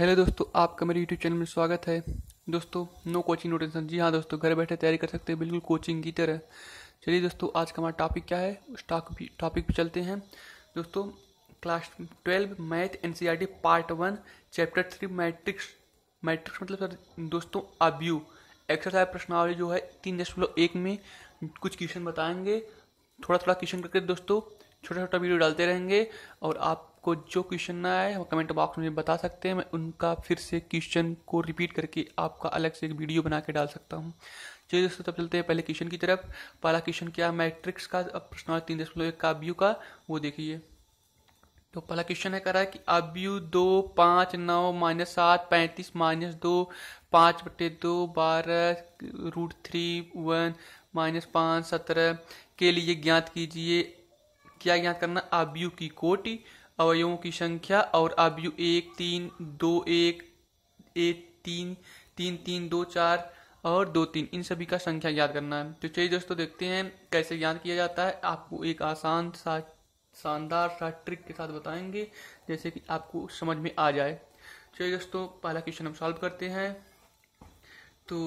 hello दोस्तों आपका मेरे यूट्यूब चैनल में स्वागत है दोस्तों नो कोचिंग नोटेशन जी हाँ दोस्तों घर बैठे तैयारी कर सकते हैं बिल्कुल कोचिंग की तरह चलिए दोस्तों आज का हमारा टॉपिक क्या है उस टॉपिक पे चलते हैं दोस्तों class twelve math N part one chapter three matrix matrix मतलब सर दोस्तों अब यू एक्सरसाइज प्रश्नावली जो है तीन दशमलव एक में कुछ क्वेश्चन बताएंगे थोड़ा थोड़ा क्वेश्चन करके दोस्तों छोटा छोटा वीडियो डालते रहेंगे और आप आपको जो क्वेश्चन ना आए वो कमेंट बॉक्स में बता सकते हैं मैं उनका फिर से क्वेश्चन को रिपीट करके आपका अलग से एक वीडियो बना के डाल सकता हूँ चलिए दोस्तों तब चलते हैं पहले क्वेश्चन की तरफ पहला क्वेश्चन क्या मैट्रिक्स का प्रश्न तीन दशमलव एक का आब्यू का वो देखिए तो पहला क्वेश्चन है कह रहा है कि आब्यू दो पाँच नौ माइनस सात पैंतीस माइनस दो पाँच बटे दो बारह रूट थ्री वन माइनस पाँच सत्रह के लिए ज्ञात कीजिए क्या ज्ञात करना आब्यू की कोटि अवयवों की संख्या और आवयु एक तीन दो एक एक तीन तीन तीन दो चार और दो तीन इन सभी का संख्या याद करना है तो चलिए दोस्तों देखते हैं कैसे याद किया जाता है आपको एक आसान सा शानदार सा ट्रिक के साथ बताएंगे जैसे कि आपको समझ में आ जाए चलिए दोस्तों पहला क्वेश्चन हम सॉल्व करते हैं तो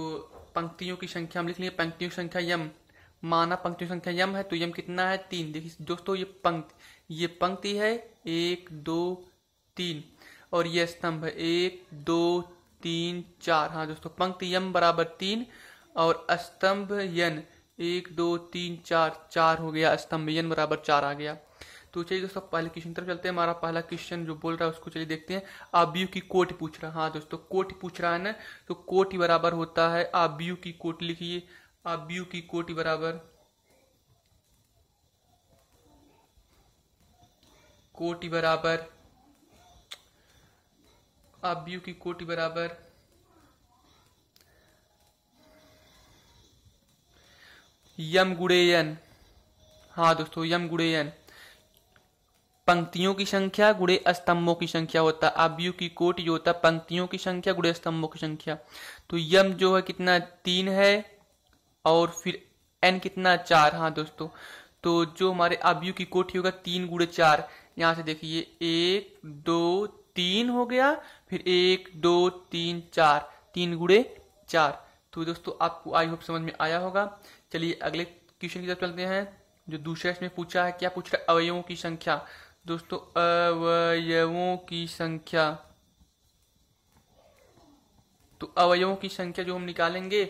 पंक्तियों की संख्या हम लिख लिए पंक्तियों की संख्या यम माना पंक्ति संख्या यम है तो यम कितना है तीन देखिए दोस्तों ये पंक्ति ये पंक्ति है एक दो तीन और ये स्तंभ है एक दो तीन चार हाँ दोस्तों पंक्ति यम बराबर तीन और स्तंभ यन एक दो तीन चार चार हो गया स्तंभ यन बराबर चार आ गया तो चलिए दोस्तों पहले क्वेश्चन तरफ चलते हैं हमारा पहला क्वेश्चन जो बोल रहा है उसको चलिए देखते हैं आबयू की कोट पूछ रहा हाँ दोस्तों कोट पूछ रहा है ना तो कोट बराबर होता है आबयू की कोट लिखिए अब यू की कोटि बराबर कोटि बराबर अब यू की कोटि बराबर यम गुड़ेयन हाँ दोस्तों यम गुड़ेयन पंक्तियों की संख्या गुड़े स्तंभों की संख्या होता है यू की कोटि जो होता पंक्तियों की संख्या गुड़े स्तंभों की संख्या तो यम जो है कितना तीन है और फिर एन कितना चार हाँ दोस्तों तो जो हमारे अब यू की कोठी होगा तीन गुड़े चार यहाँ से देखिए एक दो तीन हो गया फिर एक दो तीन चार तीन गुड़े चार तो दोस्तों आपको आई होप समझ में आया होगा चलिए अगले क्वेश्चन की तरफ चलते हैं जो दूसरा इसमें पूछा है क्या पूछ रहा है अवयवों की संख्या दोस्तों अवयवों की संख्या तो अवयवों की संख्या जो हम निकालेंगे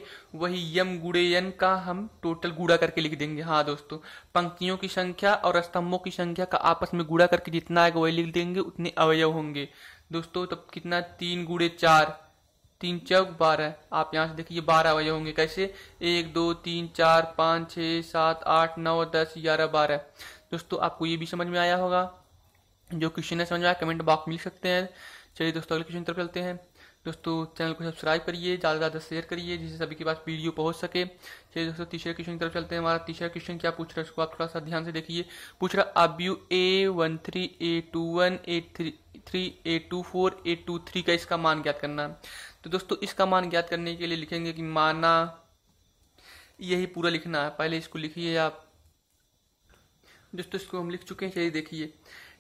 वही यम गुड़े यन का हम टोटल गुड़ा करके लिख देंगे हाँ दोस्तों पंक्तियों की संख्या और स्तंभों की संख्या का आपस में गुड़ा करके जितना आएगा वही लिख देंगे उतने अवयव होंगे दोस्तों तब तो कितना तीन गुड़े चार तीन चौक बारह आप यहाँ से देखिए बारह अवयव होंगे कैसे एक दो तीन चार पाँच छः सात आठ नौ दस ग्यारह बारह दोस्तों आपको ये भी समझ में आया होगा जो क्वेश्चन है समझ में आया कमेंट बॉक्स में लिख सकते हैं चलिए दोस्तों अगले क्वेश्चन तरफ चलते हैं दोस्तों चैनल को सब्सक्राइब करिए ज़्यादा से ज़्यादा शेयर करिए जिससे सभी के पास वीडियो पहुंच सके चलिए दोस्तों तीसरे क्वेश्चन की तरफ चलते हैं हमारा तीसरा क्वेश्चन क्या पूछ रहा है उसको आप थोड़ा सा ध्यान से देखिए पूछ रहा अब you A one three A two one A three three A two four A two three का इसका मान ज्ञात करना तो दोस्तों इसका मान ज्ञात करने के लिए लिखेंगे कि माना यही पूरा लिखना है पहले इसको लिखिए आप दोस्तों इसको हम लिख चुके हैं चलिए देखिए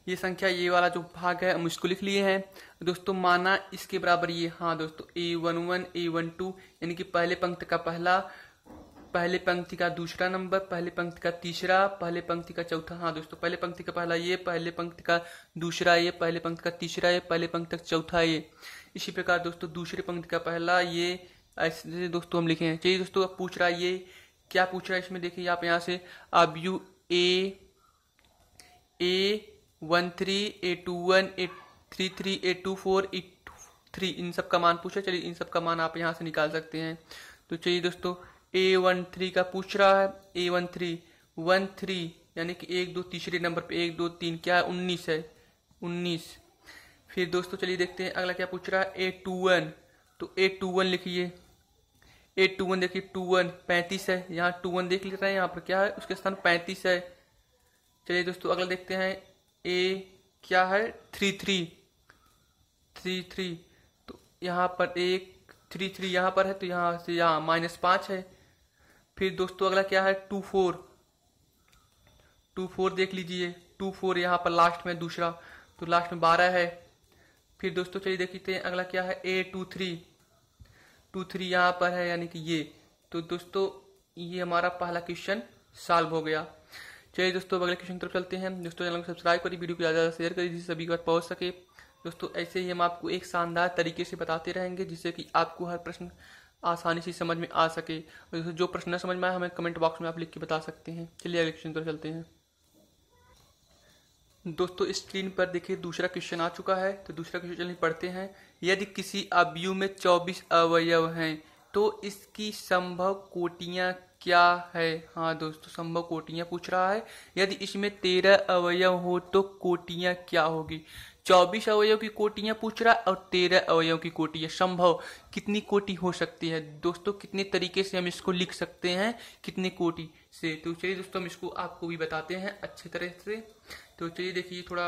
ये संख्या ये वाला जो भाग है हम इसको लिख लिए हैं दोस्तों माना इसके बराबर ये हाँ दोस्तों A one one A one two यानी कि पहले पंक्ति का पहला पहले पंक्ति का दूसरा नंबर पहले पंक्ति का तीसरा पहले पंक्ति का चौथा हाँ दोस्तों पहले पंक्ति का पहला ये पहले पंक्ति का दूसरा ये पहले पंक्ति का तीसरा ये पहले पंक्ति का चौथा ये इसी प्रकार दोस्तों दूसरे पंक्ति का पहला ये ऐसे दोस्तों हम लिखे हैं चलिए दोस्तों अब पूछ रहा है ये क्या पूछ रहा है इसमें देखिए आप यहाँ से अब you A A one three A two one A three three A two four A three इन सब का मान पूछा चलिए इन सब का मान आप यहाँ से निकाल सकते हैं तो चलिए दोस्तों ए वन थ्री का पूछ रहा है A one three one three यानी कि एक दो तीसरे नंबर पे एक दो तीन क्या है उन्नीस है उन्नीस फिर दोस्तों चलिए देखते हैं अगला क्या पूछ रहा है ए टू वन तो ए टू वन लिखिए ए टू वन देखिए टू वन पैंतीस है यहाँ टू वन देख लेते रहे हैं यहाँ पर क्या है उसके स्थान पैंतीस है चलिए दोस्तों अगला देखते हैं ए क्या है थ्री थ्री थ्री थ्री तो यहाँ पर एक थ्री थ्री यहाँ पर है तो यहाँ से यहाँ माइनस पाँच है फिर दोस्तों अगला क्या है टू फोर टू फोर देख लीजिए टू फोर यहाँ पर लास्ट में दूसरा तो लास्ट में बारह है फिर दोस्तों चलिए देखते हैं अगला क्या है A two three two three यहाँ पर है यानी कि ये तो दोस्तों ये हमारा पहला क्वेश्चन सॉल्व हो गया चलिए दोस्तों अगले क्वेश्चन तरफ चलते हैं दोस्तों चैनल को सब्सक्राइब करिए वीडियो को ज़्यादा ज़्यादा शेयर करिए जिससे सभी बात पहुँच सके दोस्तों ऐसे ही हम आपको एक शानदार तरीके से बताते रहेंगे जिससे कि आपको हर प्रश्न आसानी से समझ में आ सके और जो प्रश्न न समझ में आए हमें कमेंट बॉक्स में आप लिख के बता सकते हैं चलिए अगले क्वेश्चन तरफ चलते हैं दोस्तों स्क्रीन पर देखिए दूसरा क्वेश्चन आ चुका है तो दूसरा क्वेश्चन चलिए पढ़ते हैं यदि किसी अवयु में 24 अवयव हैं तो इसकी संभव कोटियां क्या है हाँ दोस्तों संभव कोटियाँ पूछ रहा है यदि इसमें तेरह अवयव हो तो कोटियाँ क्या होगी चौबीस अवयव की कोटियाँ पूछ रहा है और तेरह अवयव की कोटियाँ संभव कितनी कोटि हो सकती है दोस्तों कितने तरीके से हम इसको लिख सकते हैं कितने कोटि से तो चलिए दोस्तों हम इसको आपको भी बताते हैं अच्छे तरह से तो चलिए देखिए थोड़ा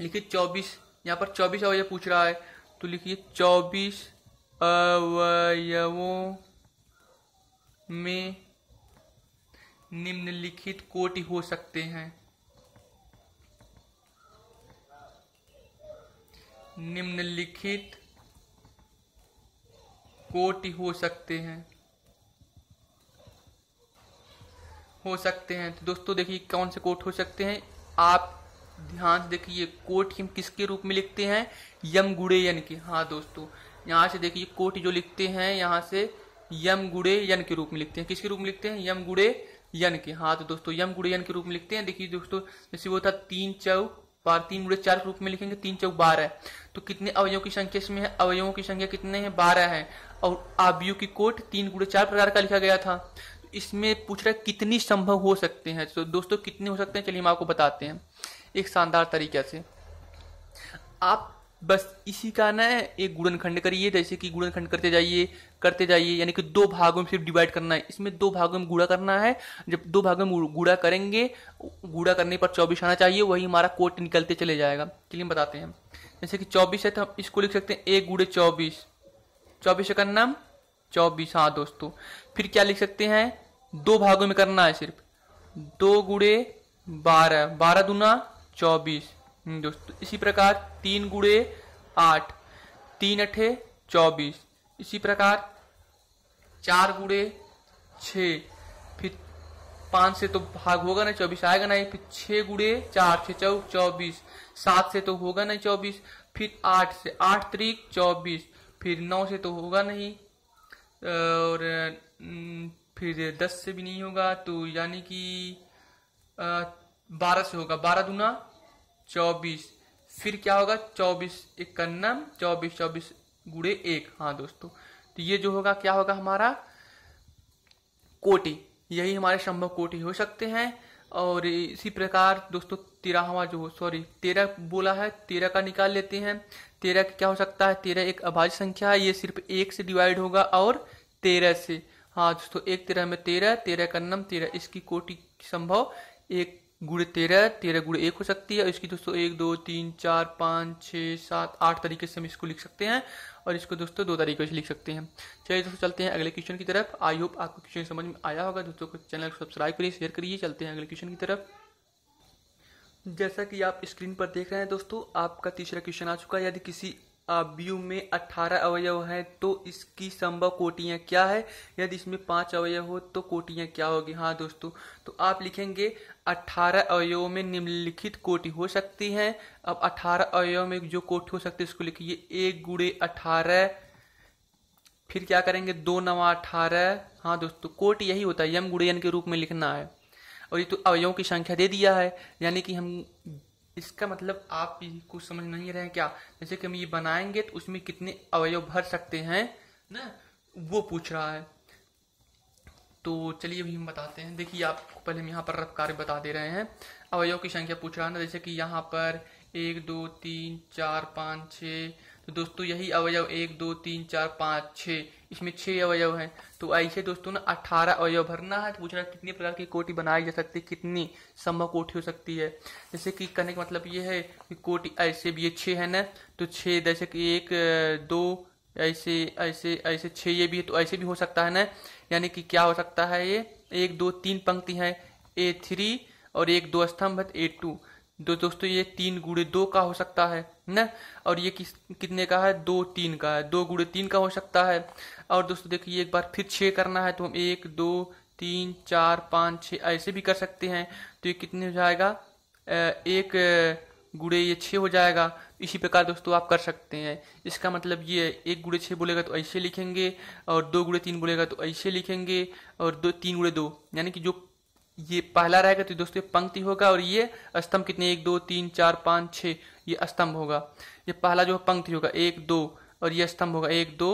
लिखिए चौबीस यहाँ पर चौबीस अवयव पूछ रहा है तो लिखिए चौबीस अवयवों में निम्नलिखित कोटि हो सकते हैं निम्नलिखित कोटि हो सकते हैं हो सकते हैं तो दोस्तों देखिए कौन से कोट हो सकते हैं आप ध्यान से देखिए कोट हम किसके रूप में लिखते हैं यम गुड़ेयन के हाँ दोस्तों यहां से देखिए कोट जो लिखते हैं यहां से यम गुड़े यन के रूप में लिखते हैं किसके रूप में लिखते हैं यम गुड़े यन के हाँ तो दोस्तों यम गुड़े यन के रूप में लिखते हैं देखिए दोस्तों जैसे वो था तीन चौ बारह तीन गुड़े चार के रूप में लिखेंगे तीन चौ बारह तो कितने अवयों की संख्या इसमें है अवयवों की संख्या कितने हैं बारह है और आबयू की कोट तीन गुड़े चार प्रकार का लिखा गया था इसमें पूछ रहा है कितनी संभव हो सकते हैं तो दोस्तों कितने हो सकते हैं चलिए हम आपको बताते हैं एक शानदार तरीके से आप बस इसी का ना एक गुणन खंड करिए जैसे कि गुड़न खंड करते जाइए करते जाइए यानी कि दो भागों में सिर्फ डिवाइड करना है इसमें दो भागों में गुड़ा करना है जब दो भागों में गुड़ा करेंगे गुड़ा करने पर चौबीस आना चाहिए वही हमारा कोट निकलते चले जाएगा चलिए बताते हैं जैसे कि चौबीस है तो हम इसको लिख सकते हैं एक गुड़े चौबीस चौबीस का नाम चौबीस हाँ दोस्तों फिर क्या लिख सकते हैं दो भागों में करना है सिर्फ दो गुड़े बारह बारह दूना चौबीस हम्म, दोस्तों इसी प्रकार तीन गुड़े आठ तीन अठे चौबीस इसी प्रकार चार गुड़े छ फिर पाँच से तो भाग होगा नहीं चौबीस आएगा नहीं फिर छः गुड़े चार छः चौ चौबीस सात से तो होगा नहीं चौबीस फिर आठ से आठ तरीक चौबीस फिर नौ से तो होगा नहीं और फिर दस से भी नहीं होगा तो यानी कि बारह से होगा बारह दूना चौबीस फिर क्या होगा चौबीस इक्यानम चौबीस चौबीस गुड़े एक हाँ दोस्तों तो ये जो होगा क्या होगा हमारा कोटि यही हमारे संभव कोटि हो सकते हैं और इसी प्रकार दोस्तों तिराहवा जो सॉरी तेरह बोला है तेरह का निकाल लेते हैं तेरह क्या हो सकता है तेरह एक अभाज्य संख्या है ये सिर्फ एक से डिवाइड होगा और तेरह से हाँ दोस्तों एक तेरह में तेरह तेरह का नम तेरह इसकी कोटि संभव एक गुड़े तेरह तेरह गुड़े एक हो सकती है इसकी दोस्तों एक दो तीन चार पाँच छः सात आठ तरीके से हम इसको लिख सकते हैं और इसको दोस्तों दो तरीके से लिख सकते हैं चलिए दोस्तों चलते हैं अगले क्वेश्चन की तरफ आई होप आपको क्वेश्चन समझ में आया होगा दोस्तों को चैनल को सब्सक्राइब करिए शेयर करिए चलते हैं अगले क्वेश्चन की तरफ जैसा कि आप स्क्रीन पर देख रहे हैं दोस्तों आपका तीसरा क्वेश्चन आ चुका है यदि किसी अवयु में 18 अवयव हैं तो इसकी संभव कोटियां क्या है यदि इसमें पांच अवयव हो तो कोटियां क्या होगी हाँ दोस्तों तो आप लिखेंगे 18 अवयवों में निम्नलिखित कोटि हो सकती हैं अब 18 अवयव में जो कोटि हो सकती है उसको लिखिए एक गुड़े अठारह फिर क्या करेंगे दो नवा अठारह हाँ दोस्तों कोटि यही होता है यम गुड़े यन के रूप में लिखना है और ये तो अवयवों की संख्या दे दिया है यानी कि हम इसका मतलब आप कुछ समझ नहीं रहे हैं क्या जैसे कि हम ये बनाएंगे तो उसमें कितने अवयव भर सकते हैं ना वो पूछ रहा है तो चलिए अभी हम बताते हैं देखिए आप पहले हम यहाँ पर रफ कार्य बता दे रहे हैं अवयव की संख्या पूछ रहा है ना जैसे कि यहाँ पर एक दो तीन चार पाँच छः दोस्तों यही अवयव एक दो तीन चार पाँच छः इसमें छः अवयव हैं तो ऐसे दोस्तों ना अठारह अवयव भरना है तो पूछना कितने प्रकार की कोटि बनाई जा सकती है कितनी संभव कोटि हो सकती है जैसे कि कहने का मतलब ये है कि कोटि ऐसे भी ये छः है ना तो छः जैसे कि एक दो ऐसे ऐसे ऐसे छः ये भी है तो ऐसे भी हो सकता है ना यानी कि क्या हो सकता है ये एक दो तीन पंक्ति हैं ए थ्री और एक दो स्तंभ है तो ए टू तो दोस्तों ये तीन गुड़े दो का हो सकता है ना और ये किस कितने का है दो तीन का है दो गुड़े तीन का हो सकता है और दोस्तों देखिए एक बार फिर छः करना है तो हम एक दो तीन चार पाँच छः ऐसे भी कर सकते हैं तो ये कितने हो जाएगा एक गुड़े ये छः हो जाएगा इसी प्रकार दोस्तों आप कर सकते हैं इसका मतलब ये एक गुड़े छः बोलेगा तो ऐसे लिखेंगे और दो गुड़े तीन बोलेगा तो ऐसे लिखेंगे और दो तीन गुड़े दो यानी कि जो ये पहला रहेगा तो दोस्तों ये पंक्ति होगा और ये स्तंभ कितने एक दो तीन चार पाँच छः ये स्तंभ होगा ये पहला जो पंक्ति होगा एक दो और ये स्तंभ होगा एक दो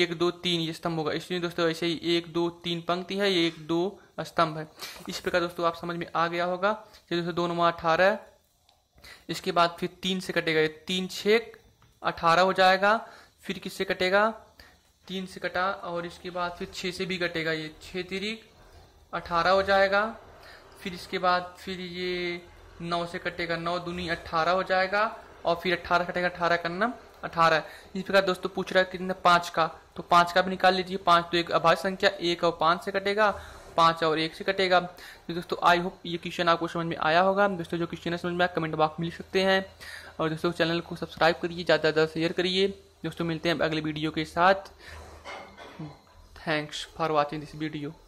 एक दो तीन ये स्तंभ होगा इसलिए दोस्तों ऐसे ही एक दो तीन पंक्ति है ये एक दो स्तंभ है इस प्रकार दोस्तों आप समझ में आ गया होगा ये दोस्तों दो नंबर अठारह इसके बाद फिर तीन से कटेगा ये तीन छः अठारह हो जाएगा फिर किससे कटेगा तीन से कटा और इसके बाद फिर छः से भी कटेगा ये छः तिरिक अठारह हो जाएगा फिर इसके बाद फिर ये नौ से कटेगा नौ दूनी अट्ठारह हो जाएगा और फिर अट्ठारह कटेगा का करना अठारह इस प्रकार दोस्तों पूछ रहा है कितने पाँच का तो पाँच का भी निकाल लीजिए पाँच तो एक अभाज्य संख्या एक और पाँच से कटेगा पाँच और एक से कटेगा तो दोस्तों आई होप ये क्वेश्चन आपको समझ में आया होगा दोस्तों जो क्वेश्चन है समझ में आया कमेंट बॉक्स में लिख सकते हैं और दोस्तों चैनल को सब्सक्राइब करिए ज़्यादा से ज़्यादा शेयर करिए दोस्तों मिलते हैं अगले वीडियो के साथ thanks for watching this video